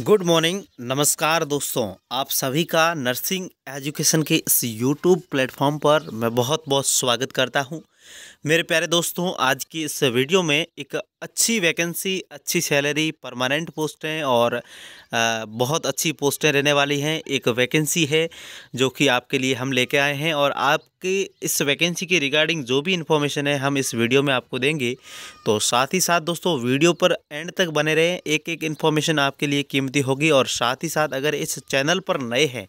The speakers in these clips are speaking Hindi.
गुड मॉर्निंग नमस्कार दोस्तों आप सभी का नर्सिंग एजुकेशन के इस यूट्यूब प्लेटफॉर्म पर मैं बहुत बहुत स्वागत करता हूं मेरे प्यारे दोस्तों आज की इस वीडियो में एक अच्छी वैकेंसी अच्छी सैलरी परमानेंट पोस्टें और बहुत अच्छी पोस्टें रहने वाली हैं एक वैकेंसी है जो कि आपके लिए हम लेके आए हैं और आपकी इस वैकेंसी के रिगार्डिंग जो भी इन्फॉर्मेशन है हम इस वीडियो में आपको देंगे तो साथ ही साथ दोस्तों वीडियो पर एंड तक बने रहें एक एक इन्फॉर्मेशन आपके लिए कीमती होगी और साथ ही साथ अगर इस चैनल पर नए हैं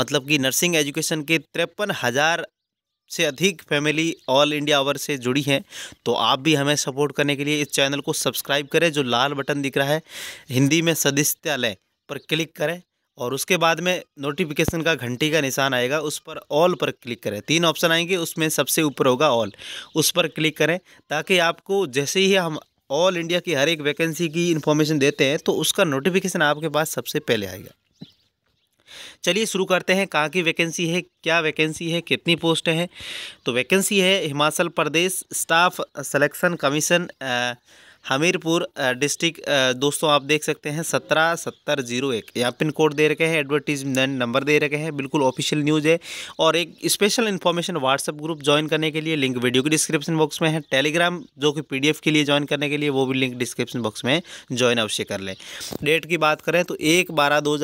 मतलब कि नर्सिंग एजुकेशन के तिरपन हज़ार से अधिक फैमिली ऑल इंडिया आवर से जुड़ी हैं तो आप भी हमें सपोर्ट करने के लिए इस चैनल को सब्सक्राइब करें जो लाल बटन दिख रहा है हिंदी में सदस्यालय पर क्लिक करें और उसके बाद में नोटिफिकेशन का घंटी का निशान आएगा उस पर ऑल पर क्लिक करें तीन ऑप्शन आएंगे उसमें सबसे ऊपर होगा ऑल उस पर क्लिक करें ताकि आपको जैसे ही हम ऑल इंडिया की हर एक वैकेंसी की इन्फॉर्मेशन देते हैं तो उसका नोटिफिकेशन आपके पास सबसे पहले आएगा चलिए शुरू करते हैं कहाँ की वैकेंसी है क्या वैकेंसी है कितनी पोस्ट है तो वैकेंसी है Himachal Pradesh staff selection commission Hamirpur district दोस्तों आप देख सकते हैं सत्रह सत्तर जीरो एक यहाँ पिन कोड दे रखे हैं एडवर्टीजमेंट नंबर दे रखे हैं बिल्कुल ऑफिशियल न्यूज़ है और एक special information WhatsApp group join करने के लिए लिंक वीडियो के डिस्क्रिप्शन बॉक्स में है टेलीग्राम जो कि पी के लिए ज्वाइन करने के लिए वो भी लिंक डिस्क्रिप्शन बॉक्स में ज्वाइन अवश्य कर लें डेट की बात करें तो एक बारह दो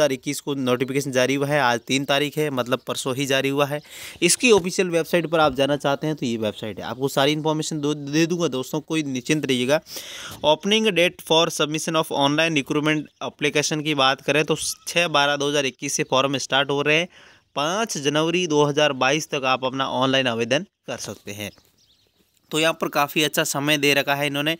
को नोटिफिकेशन जारी हुआ है आज तीन तारीख है मतलब परसों ही जारी हुआ है इसकी ऑफिशियल वेबसाइट पर आप जाना चाहते हैं तो ये वेबसाइट है आपको सारी इन्फॉर्मेशन दे दूंगा दोस्तों कोई निश्चिंत रहिएगा opening date for submission of online recruitment application की बात करें तो छः बारह दो हज़ार इक्कीस से फॉर्म स्टार्ट हो रहे हैं पाँच जनवरी दो हज़ार बाईस तक आप अपना ऑनलाइन आवेदन कर सकते हैं तो यहाँ पर काफ़ी अच्छा समय दे रखा है इन्होंने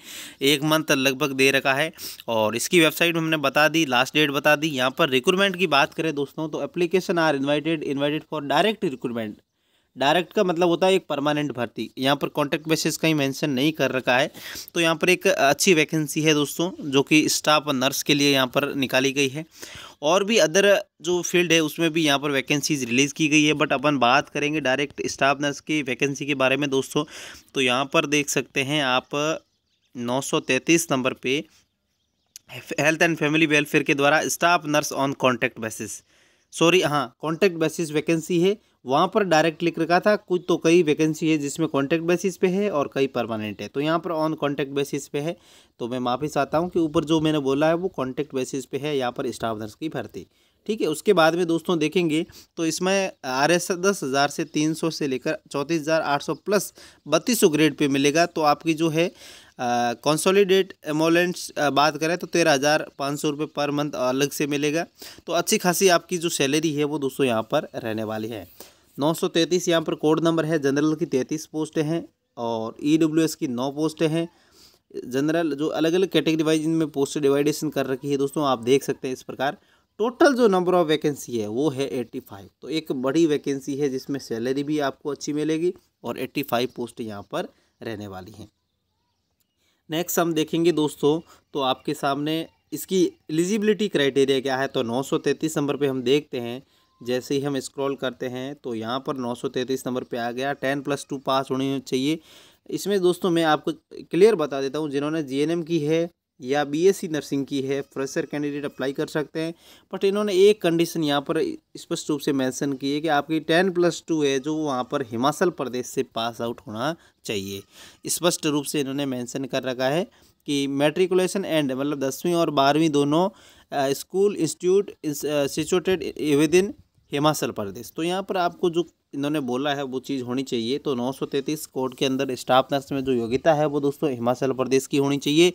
एक मंथ लगभग दे रखा है और इसकी वेबसाइट हमने बता दी लास्ट डेट बता दी यहाँ पर रिक्रूटमेंट की बात करें दोस्तों तो application are invited invited for direct recruitment direct का मतलब होता है एक परमानेंट भर्ती यहाँ पर कॉन्ट्रैक्ट बेसिस कहीं मेंशन नहीं कर रखा है तो यहाँ पर एक अच्छी वैकेंसी है दोस्तों जो कि स्टाफ नर्स के लिए यहाँ पर निकाली गई है और भी अदर जो फील्ड है उसमें भी यहाँ पर वैकेंसीज रिलीज़ की गई है बट अपन बात करेंगे डायरेक्ट स्टाफ नर्स की वैकेंसी के बारे में दोस्तों तो यहाँ पर देख सकते हैं आप नौ नंबर पर हेल्थ एंड फैमिली वेलफेयर के द्वारा staff nurse on contract basis sorry हाँ कॉन्ट्रैक्ट बेसिस वैकेंसी है वहाँ पर डायरेक्ट लिख रखा था कुछ तो कई वैकेंसी है जिसमें कॉन्ट्रैक्ट बेसिस पे है और कई परमानेंट है तो यहाँ पर ऑन कॉन्ट्रैक्ट बेसिस पे है तो मैं माफ़ी चाहता हूँ कि ऊपर जो मैंने बोला है वो कॉन्ट्रैक्ट बेसिस पे है यहाँ पर स्टाफ नर्स की भर्ती ठीक है उसके बाद में दोस्तों देखेंगे तो इसमें आर एस दस हज़ार से तीन सौ से लेकर चौंतीस हज़ार आठ सौ प्लस बत्तीस सौ ग्रेड पे मिलेगा तो आपकी जो है कंसोलिडेट एमोलेंट्स बात करें तो तेरह हज़ार पाँच सौ रुपये पर मंथ अलग से मिलेगा तो अच्छी खासी आपकी जो सैलरी है वो दोस्तों यहाँ पर रहने वाली है नौ सौ तैंतीस यहाँ पर कोड नंबर है जनरल की तैंतीस पोस्टें हैं और ई e की नौ पोस्टें हैं जनरल जो अलग अलग कैटेगरी वाइज इनमें पोस्ट डिवाइडेशन कर रखी है दोस्तों आप देख सकते हैं इस प्रकार टोटल जो नंबर ऑफ वैकेंसी है वो है एट्टी फाइव तो एक बड़ी वैकेंसी है जिसमें सैलरी भी आपको अच्छी मिलेगी और एट्टी फाइव पोस्ट यहाँ पर रहने वाली हैं नेक्स्ट हम देखेंगे दोस्तों तो आपके सामने इसकी एलिजिबिलिटी क्राइटेरिया क्या है तो नौ सौ तैंतीस नंबर पर हम देखते हैं जैसे ही हम स्क्रॉल करते हैं तो यहाँ पर 933 नंबर पे आ गया टेन प्लस टू पास होनी चाहिए इसमें दोस्तों मैं आपको क्लियर बता देता हूँ जिन्होंने जे की है या बीएससी नर्सिंग की है फ्रेशर कैंडिडेट अप्लाई कर सकते हैं बट इन्होंने एक कंडीशन यहाँ पर स्पष्ट रूप से मेंशन की है कि आपकी टेन प्लस टू है जो वहाँ पर हिमाचल प्रदेश से पास आउट होना चाहिए स्पष्ट रूप से इन्होंने मेंशन कर रखा है कि मेट्रिकुलेशन एंड मतलब दसवीं और बारहवीं दोनों school institute situated within Himachal Pradesh तो यहाँ पर आपको जो इन्होंने बोला है वो चीज़ होनी चाहिए तो 933 कोड के अंदर स्टाफ नर्स में जो योग्यता है वो दोस्तों हिमाचल प्रदेश की होनी चाहिए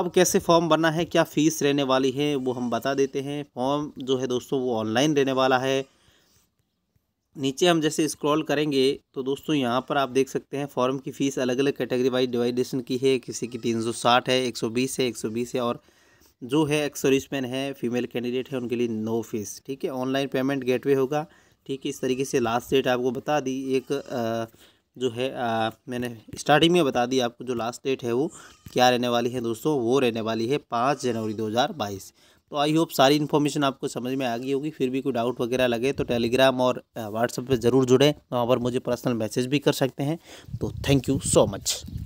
अब कैसे फॉर्म भरना है क्या फ़ीस रहने वाली है वो हम बता देते हैं फॉर्म जो है दोस्तों वो ऑनलाइन रहने वाला है नीचे हम जैसे स्क्रॉल करेंगे तो दोस्तों यहाँ पर आप देख सकते हैं फॉर्म की फ़ीस अलग अलग कैटेगरी वाइज डिवाइडेशन की है किसी की साठ है बीस है बीस है और जो है एक्स सर्विसमैन है फीमेल कैंडिडेट है उनके लिए नो फीस ठीक है ऑनलाइन पेमेंट गेटवे होगा ठीक है इस तरीके से लास्ट डेट आपको बता दी एक आ, जो है आ, मैंने स्टार्टिंग में बता दी आपको जो लास्ट डेट है वो क्या रहने वाली है दोस्तों वो रहने वाली है पाँच जनवरी दो हज़ार बाईस तो आई होप सारी इन्फॉर्मेशन आपको समझ में आ गई होगी फिर भी कोई डाउट वगैरह लगे तो टेलीग्राम और व्हाट्सएप पर ज़रूर जुड़ें तो वहाँ पर मुझे पर्सनल मैसेज भी कर सकते हैं तो थैंक यू सो मच